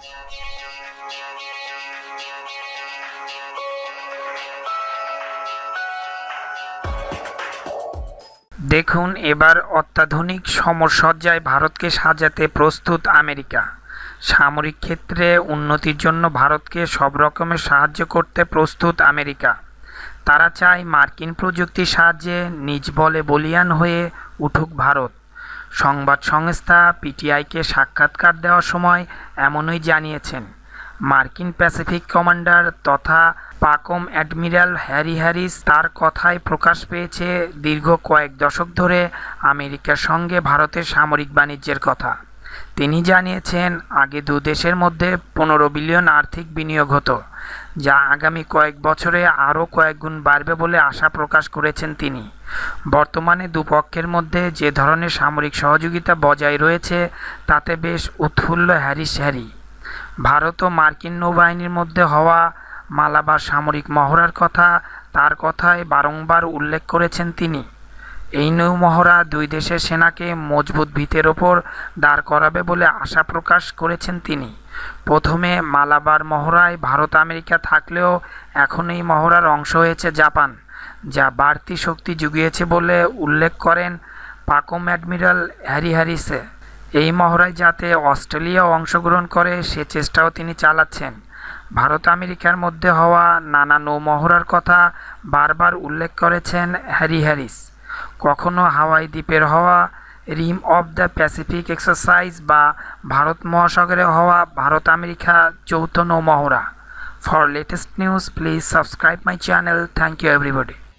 দেখুন এবার অত্যাধুনিক সমরসজ্জায় ভারতকে সাজাতে প্রস্তুত আমেরিকা সামরিক ক্ষেত্রে উন্নতির জন্য ভারতকে সব রকমের সাহায্য করতে প্রস্তুত আমেরিকা তারা চায় মার্কিন প্রযুক্তির সাহায্যে নিজ বলে বলিয়ান হয়ে উঠুক ভারত সংবাদ সংস্থা পিটিআইকে সাক্ষাৎকার দেওয়ার সময় এমনই জানিয়েছেন মার্কিন প্যাসিফিক কমান্ডার তথা পাকম অ্যাডমিরাল হ্যারি হ্যারিস তার কথায় প্রকাশ পেয়েছে দীর্ঘ কয়েক দশক ধরে আমেরিকার সঙ্গে ভারতের সামরিক বাণিজ্যের কথা তিনি জানিয়েছেন আগে দু দেশের মধ্যে পনেরো বিলিয়ন আর্থিক বিনিয়োগ হতো যা আগামী কয়েক বছরে আরও কয়েকগুণ বাড়বে বলে আশা প্রকাশ করেছেন তিনি বর্তমানে দুপক্ষের মধ্যে যে ধরনের সামরিক সহযোগিতা বজায় রয়েছে তাতে বেশ উৎফুল্ল হ্যারিস হ্যারি ভারত ও মার্কিন নৌবাহিনীর মধ্যে হওয়া মালাবার সামরিক মহড়ার কথা তার কথায় বারংবার উল্লেখ করেছেন তিনি এই নৌমহড়া দুই দেশের সেনাকে মজবুত ভিতের ওপর দাঁড় করাবে বলে আশা প্রকাশ করেছেন তিনি প্রথমে মালাবার মহড়ায় ভারত আমেরিকা থাকলেও এখন এই মহড়ার অংশ হয়েছে জাপান যা বাড়তি শক্তি জুগিয়েছে বলে উল্লেখ করেন পাকম অ্যাডমিরাল হ্যারি হ্যারিসে এই মহড়ায় যাতে অস্ট্রেলিয়া অংশগ্রহণ করে সে চেষ্টাও তিনি চালাচ্ছেন ভারত আমেরিকার মধ্যে হওয়া নানা নৌমহড়ার কথা বারবার উল্লেখ করেছেন হ্যারি হ্যারিস কখনো হাওয়াই দ্বীপের হওয়া rim of the Pacific exercise বা ভারত মহাসাগরে হওয়া ভারত আমেরিকা যৌথ নৌমহড়া for latest news please subscribe my channel thank you everybody